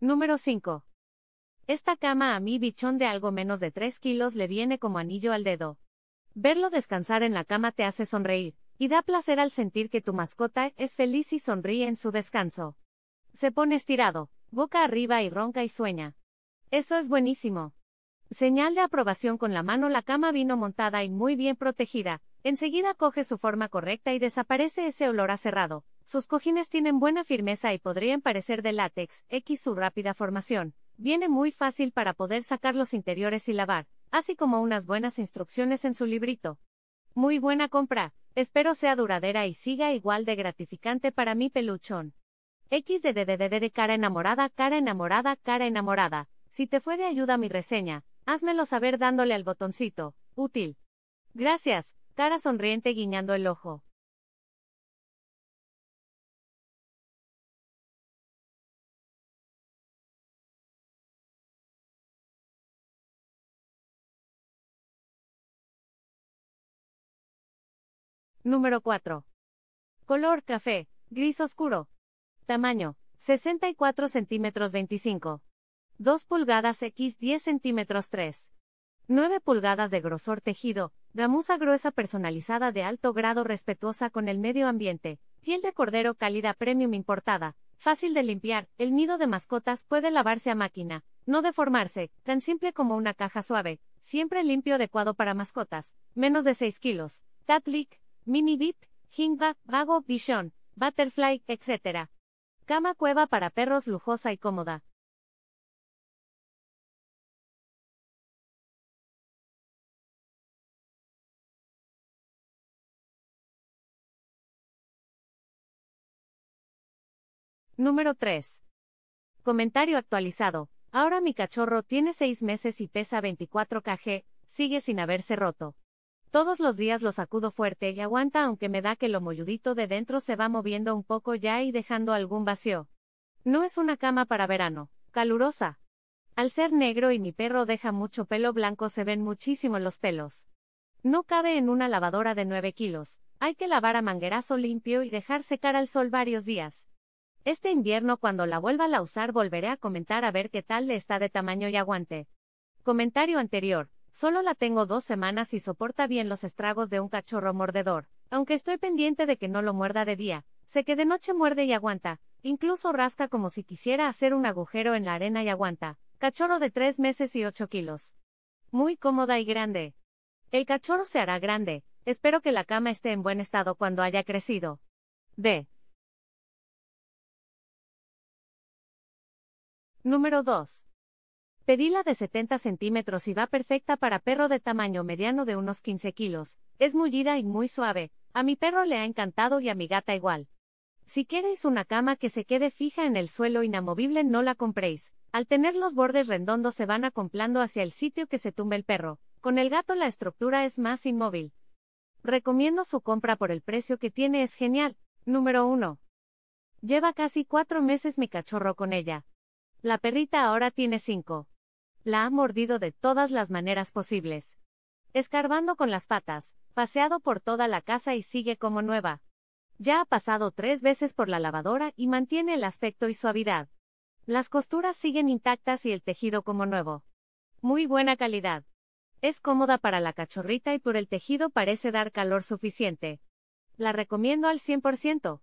Número 5. Esta cama a mi bichón de algo menos de 3 kilos le viene como anillo al dedo. Verlo descansar en la cama te hace sonreír, y da placer al sentir que tu mascota es feliz y sonríe en su descanso. Se pone estirado, boca arriba y ronca y sueña. Eso es buenísimo. Señal de aprobación con la mano la cama vino montada y muy bien protegida, enseguida coge su forma correcta y desaparece ese olor a sus cojines tienen buena firmeza y podrían parecer de látex, X su rápida formación. Viene muy fácil para poder sacar los interiores y lavar, así como unas buenas instrucciones en su librito. Muy buena compra, espero sea duradera y siga igual de gratificante para mi peluchón. X de, de, de, de, de cara enamorada, cara enamorada, cara enamorada. Si te fue de ayuda mi reseña, házmelo saber dándole al botoncito, útil. Gracias, cara sonriente guiñando el ojo. Número 4. Color café, gris oscuro. Tamaño, 64 centímetros 25. 2 pulgadas x 10 centímetros 3. 9 pulgadas de grosor tejido, gamuza gruesa personalizada de alto grado respetuosa con el medio ambiente, piel de cordero cálida premium importada, fácil de limpiar, el nido de mascotas puede lavarse a máquina, no deformarse, tan simple como una caja suave, siempre limpio adecuado para mascotas, menos de 6 kilos. Cat Mini beat, Hingba, Vago, Vision, Butterfly, etc. Cama cueva para perros lujosa y cómoda. Número 3. Comentario actualizado. Ahora mi cachorro tiene 6 meses y pesa 24 kg, sigue sin haberse roto. Todos los días lo sacudo fuerte y aguanta aunque me da que lo molludito de dentro se va moviendo un poco ya y dejando algún vacío. No es una cama para verano, calurosa. Al ser negro y mi perro deja mucho pelo blanco se ven muchísimo los pelos. No cabe en una lavadora de 9 kilos, hay que lavar a manguerazo limpio y dejar secar al sol varios días. Este invierno cuando la vuelva a usar volveré a comentar a ver qué tal le está de tamaño y aguante. Comentario anterior. Solo la tengo dos semanas y soporta bien los estragos de un cachorro mordedor, aunque estoy pendiente de que no lo muerda de día, sé que de noche muerde y aguanta, incluso rasca como si quisiera hacer un agujero en la arena y aguanta, cachorro de tres meses y ocho kilos. Muy cómoda y grande. El cachorro se hará grande, espero que la cama esté en buen estado cuando haya crecido. D. Número 2. Pedí la de 70 centímetros y va perfecta para perro de tamaño mediano de unos 15 kilos, es mullida y muy suave, a mi perro le ha encantado y a mi gata igual. Si queréis una cama que se quede fija en el suelo inamovible no la compréis, al tener los bordes redondos se van acomplando hacia el sitio que se tumbe el perro, con el gato la estructura es más inmóvil. Recomiendo su compra por el precio que tiene es genial. Número 1. Lleva casi cuatro meses mi cachorro con ella. La perrita ahora tiene cinco la ha mordido de todas las maneras posibles. Escarbando con las patas, paseado por toda la casa y sigue como nueva. Ya ha pasado tres veces por la lavadora y mantiene el aspecto y suavidad. Las costuras siguen intactas y el tejido como nuevo. Muy buena calidad. Es cómoda para la cachorrita y por el tejido parece dar calor suficiente. La recomiendo al 100%.